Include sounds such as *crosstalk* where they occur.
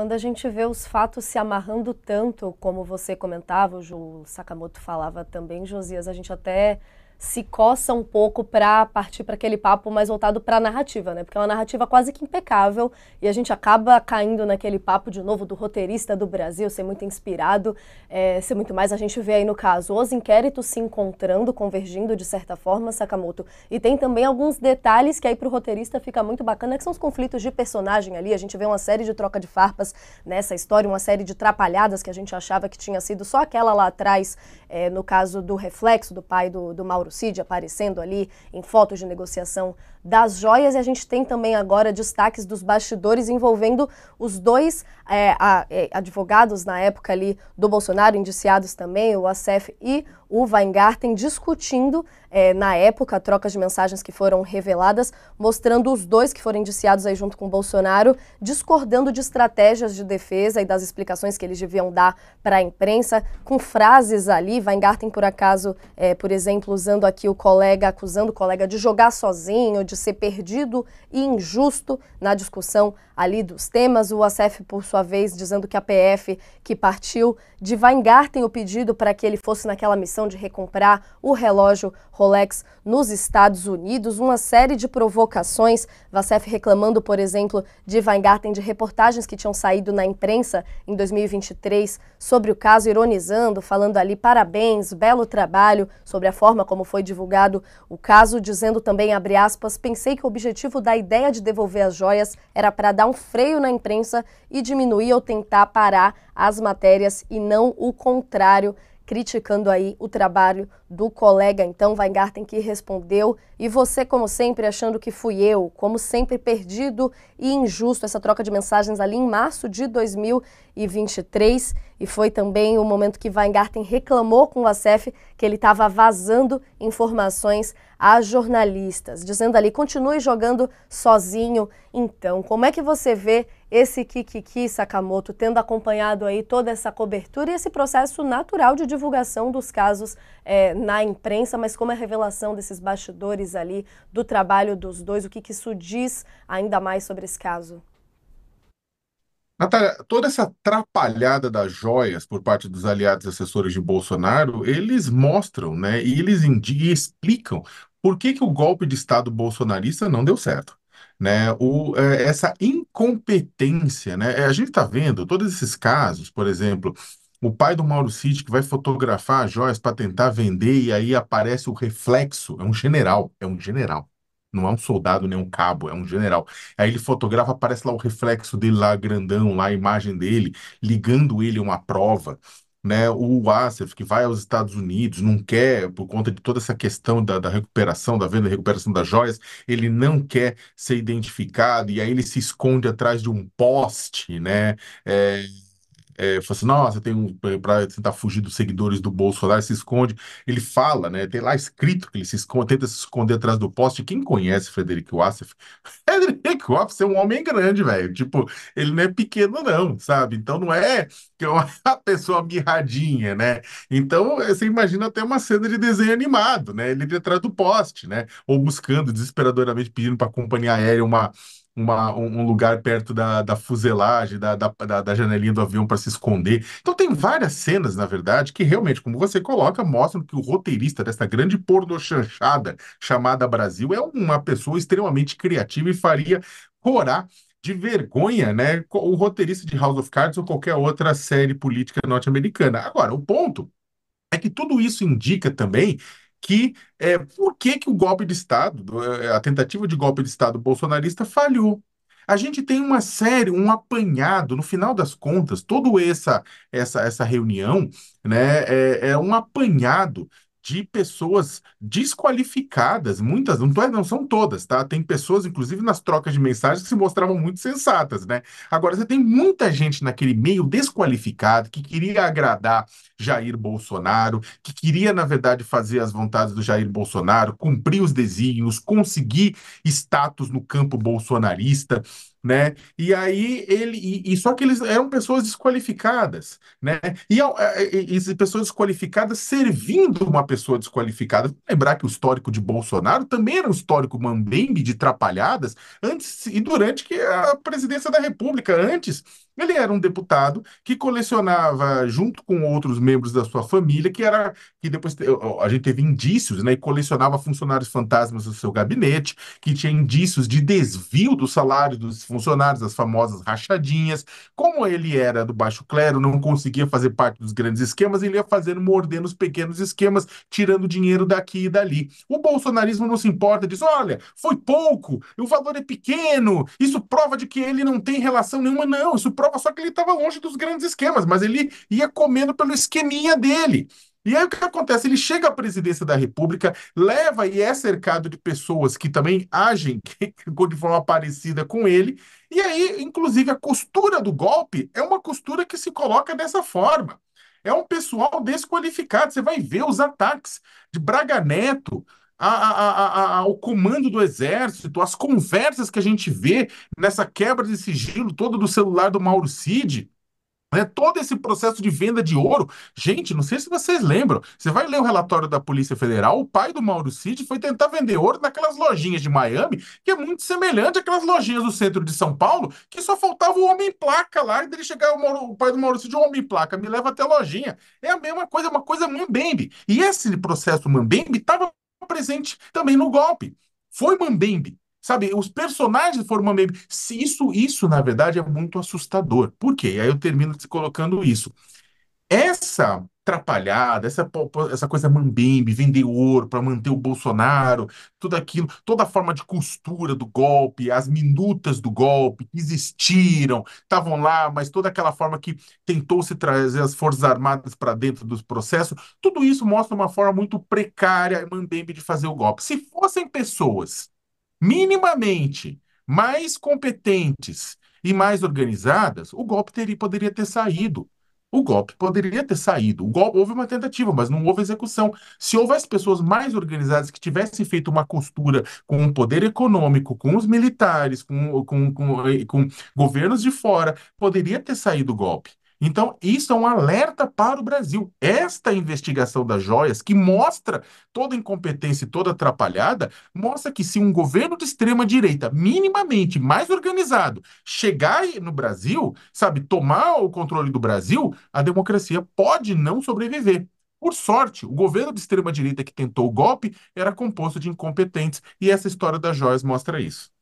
Quando a gente vê os fatos se amarrando tanto, como você comentava, o Ju Sakamoto falava também, Josias, a gente até se coça um pouco para partir para aquele papo mais voltado para a narrativa, né? Porque é uma narrativa quase que impecável e a gente acaba caindo naquele papo de novo do roteirista do Brasil ser muito inspirado, é, ser muito mais. A gente vê aí no caso os inquéritos se encontrando, convergindo de certa forma, Sakamoto. E tem também alguns detalhes que aí para o roteirista fica muito bacana, que são os conflitos de personagem ali. A gente vê uma série de troca de farpas nessa história, uma série de trapalhadas que a gente achava que tinha sido só aquela lá atrás, é, no caso do reflexo do pai do, do Mauro Mauro Cid aparecendo ali em fotos de negociação das joias. E a gente tem também agora destaques dos bastidores envolvendo os dois é, a, é, advogados na época ali do Bolsonaro, indiciados também, o ACF e o Weingarten discutindo, eh, na época, trocas de mensagens que foram reveladas, mostrando os dois que foram indiciados aí junto com Bolsonaro, discordando de estratégias de defesa e das explicações que eles deviam dar para a imprensa, com frases ali. Weingarten, por acaso, eh, por exemplo, usando aqui o colega, acusando o colega de jogar sozinho, de ser perdido e injusto na discussão ali dos temas. O ACF, por sua vez, dizendo que a PF, que partiu de Weingarten o pedido para que ele fosse naquela missão, de recomprar o relógio Rolex nos Estados Unidos, uma série de provocações, Vassef reclamando, por exemplo, de Weingarten de reportagens que tinham saído na imprensa em 2023 sobre o caso, ironizando, falando ali parabéns, belo trabalho, sobre a forma como foi divulgado o caso, dizendo também, abre aspas, pensei que o objetivo da ideia de devolver as joias era para dar um freio na imprensa e diminuir ou tentar parar as matérias e não o contrário criticando aí o trabalho do colega, então, Weingarten, que respondeu. E você, como sempre, achando que fui eu, como sempre, perdido e injusto. Essa troca de mensagens ali em março de 2023. E foi também o momento que Weingarten reclamou com o ACF que ele estava vazando informações a jornalistas, dizendo ali: continue jogando sozinho. Então, como é que você vê esse Kikiki Sakamoto tendo acompanhado aí toda essa cobertura e esse processo natural de divulgação dos casos é, na imprensa, mas como é a revelação desses bastidores ali do trabalho dos dois, o que, que isso diz ainda mais sobre esse caso? Natália, toda essa atrapalhada das joias por parte dos aliados e assessores de Bolsonaro, eles mostram, né, e eles e explicam por que, que o golpe de Estado bolsonarista não deu certo? Né, o, é, essa incompetência, né? É, a gente está vendo todos esses casos, por exemplo, o pai do Mauro Cid que vai fotografar joias para tentar vender e aí aparece o reflexo, é um general, é um general. Não é um soldado nem um cabo, é um general. Aí ele fotografa, aparece lá o reflexo dele lá grandão, lá a imagem dele, ligando ele a uma prova né, o Asif, que vai aos Estados Unidos, não quer, por conta de toda essa questão da, da recuperação, da venda e recuperação das joias, ele não quer ser identificado, e aí ele se esconde atrás de um poste, né? É é, fala assim, nossa, tem um para tentar fugir dos seguidores do Bolsonaro, se esconde. Ele fala, né? Tem lá escrito que ele se esconde, tenta se esconder atrás do poste. Quem conhece Frederico Wassef? *laughs* Frederico Wassef é um homem grande, velho. Tipo, ele não é pequeno, não, sabe? Então não é que é uma *laughs* pessoa mirradinha, né? Então você imagina até uma cena de desenho animado, né? Ele atrás do poste, né? Ou buscando desesperadoramente pedindo para a companhia aérea uma uma, um lugar perto da, da fuselagem, da, da, da janelinha do avião para se esconder. Então tem várias cenas, na verdade, que realmente, como você coloca, mostram que o roteirista dessa grande pornochanchada chamada Brasil é uma pessoa extremamente criativa e faria corar de vergonha, né, o roteirista de House of Cards ou qualquer outra série política norte-americana. Agora, o ponto é que tudo isso indica também que é, por que, que o golpe de Estado, é, a tentativa de golpe de Estado bolsonarista falhou. A gente tem uma série, um apanhado, no final das contas, toda essa, essa, essa reunião né, é, é um apanhado de pessoas desqualificadas, muitas, não, não, são todas, tá? Tem pessoas, inclusive nas trocas de mensagens, que se mostravam muito sensatas, né? Agora, você tem muita gente naquele meio desqualificado que queria agradar Jair Bolsonaro, que queria, na verdade, fazer as vontades do Jair Bolsonaro, cumprir os desígnios, conseguir status no campo bolsonarista, né? E aí ele e, e, só que eles eram pessoas desqualificadas, né? E, é, é, e, e pessoas desqualificadas servindo uma pessoa desqualificada. Lembrar que o histórico de Bolsonaro também era um histórico mambembe de trapalhadas antes e durante que a presidência da República antes ele era um deputado que colecionava, junto com outros membros da sua família, que era que depois a gente teve indícios, né? E colecionava funcionários fantasmas no seu gabinete, que tinha indícios de desvio do salário dos funcionários, as famosas rachadinhas. Como ele era do baixo clero, não conseguia fazer parte dos grandes esquemas, ele ia fazendo, mordendo os pequenos esquemas, tirando dinheiro daqui e dali. O bolsonarismo não se importa, diz: olha, foi pouco, o valor é pequeno, isso prova de que ele não tem relação nenhuma, não, isso prova só que ele estava longe dos grandes esquemas, mas ele ia comendo pelo esqueminha dele. E aí o que acontece? Ele chega à presidência da República, leva e é cercado de pessoas que também agem *laughs* de forma parecida com ele. E aí, inclusive, a costura do golpe é uma costura que se coloca dessa forma. É um pessoal desqualificado. Você vai ver os ataques de Braga Neto, a, a, a, o comando do exército, as conversas que a gente vê nessa quebra de sigilo todo do celular do Mauro Cid é todo esse processo de venda de ouro. Gente, não sei se vocês lembram. Você vai ler o relatório da Polícia Federal, o pai do Mauro Cid foi tentar vender ouro naquelas lojinhas de Miami, que é muito semelhante àquelas lojinhas do centro de São Paulo, que só faltava o homem em placa lá, e dele chegar o, Mauro, o pai do Mauro Cid, o homem em placa, me leva até a lojinha. É a mesma coisa, é uma coisa mambembe. E esse processo mambembe estava presente também no golpe. Foi mambembe Sabe, os personagens foram meio. Se isso, isso, na verdade, é muito assustador. Por quê? Aí eu termino te colocando isso. Essa atrapalhada, essa, essa coisa mambembe, vender ouro para manter o Bolsonaro, tudo aquilo, toda a forma de costura do golpe, as minutas do golpe que existiram, estavam lá, mas toda aquela forma que tentou se trazer as Forças Armadas para dentro dos processos, tudo isso mostra uma forma muito precária e mambembe de fazer o golpe. Se fossem pessoas minimamente mais competentes e mais organizadas, o golpe teria, poderia ter saído. O golpe poderia ter saído. O golpe, houve uma tentativa, mas não houve execução. Se houvesse pessoas mais organizadas que tivessem feito uma costura com o poder econômico, com os militares, com, com, com, com governos de fora, poderia ter saído o golpe. Então, isso é um alerta para o Brasil. Esta investigação das joias, que mostra toda incompetência e toda atrapalhada, mostra que se um governo de extrema-direita, minimamente mais organizado, chegar no Brasil, sabe, tomar o controle do Brasil, a democracia pode não sobreviver. Por sorte, o governo de extrema-direita que tentou o golpe era composto de incompetentes, e essa história das joias mostra isso.